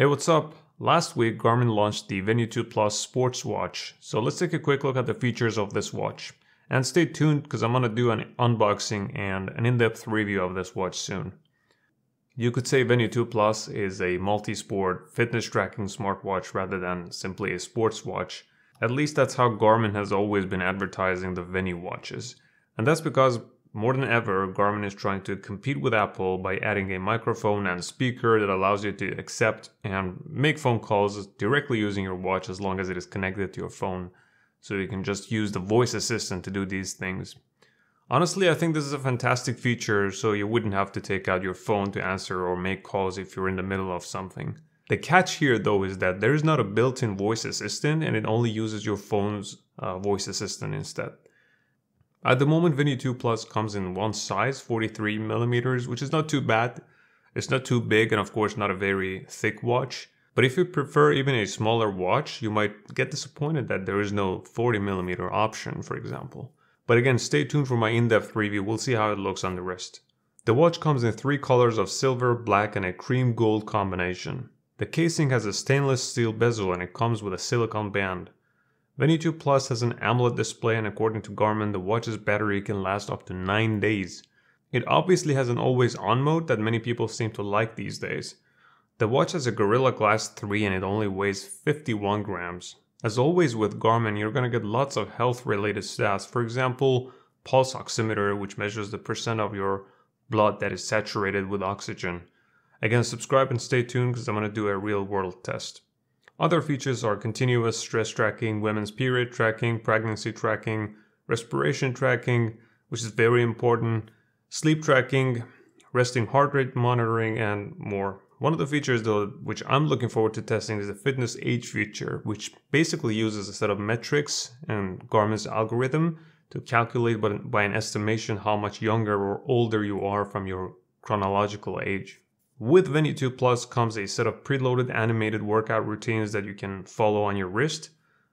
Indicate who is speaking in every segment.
Speaker 1: Hey, what's up? Last week, Garmin launched the Venue 2 Plus Sports Watch, so let's take a quick look at the features of this watch. And stay tuned because I'm going to do an unboxing and an in-depth review of this watch soon. You could say Venue 2 Plus is a multi-sport fitness tracking smartwatch rather than simply a sports watch. At least that's how Garmin has always been advertising the Venue watches. And that's because more than ever, Garmin is trying to compete with Apple by adding a microphone and speaker that allows you to accept and make phone calls directly using your watch as long as it is connected to your phone. So you can just use the voice assistant to do these things. Honestly, I think this is a fantastic feature so you wouldn't have to take out your phone to answer or make calls if you're in the middle of something. The catch here though is that there is not a built-in voice assistant and it only uses your phone's uh, voice assistant instead. At the moment, Vini 2 Plus comes in one size, 43 millimeters, which is not too bad. It's not too big and of course not a very thick watch. But if you prefer even a smaller watch, you might get disappointed that there is no 40 millimeter option, for example. But again, stay tuned for my in-depth review, we'll see how it looks on the wrist. The watch comes in three colors of silver, black and a cream gold combination. The casing has a stainless steel bezel and it comes with a silicone band. Venue 2 Plus has an AMOLED display and according to Garmin, the watch's battery can last up to 9 days. It obviously has an always-on mode that many people seem to like these days. The watch has a Gorilla Glass 3 and it only weighs 51 grams. As always with Garmin, you're gonna get lots of health-related stats. For example, pulse oximeter, which measures the percent of your blood that is saturated with oxygen. Again, subscribe and stay tuned because I'm gonna do a real-world test. Other features are continuous stress tracking, women's period tracking, pregnancy tracking, respiration tracking, which is very important, sleep tracking, resting heart rate monitoring, and more. One of the features though, which I'm looking forward to testing is the fitness age feature, which basically uses a set of metrics and Garmin's algorithm to calculate by an estimation how much younger or older you are from your chronological age. With Venue 2 Plus comes a set of preloaded animated workout routines that you can follow on your wrist,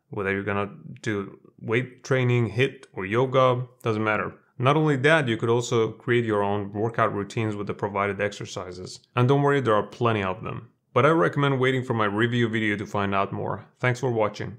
Speaker 1: whether you're gonna do weight training, HIT, or yoga, doesn't matter. Not only that, you could also create your own workout routines with the provided exercises. And don't worry, there are plenty of them. But I recommend waiting for my review video to find out more. Thanks for watching.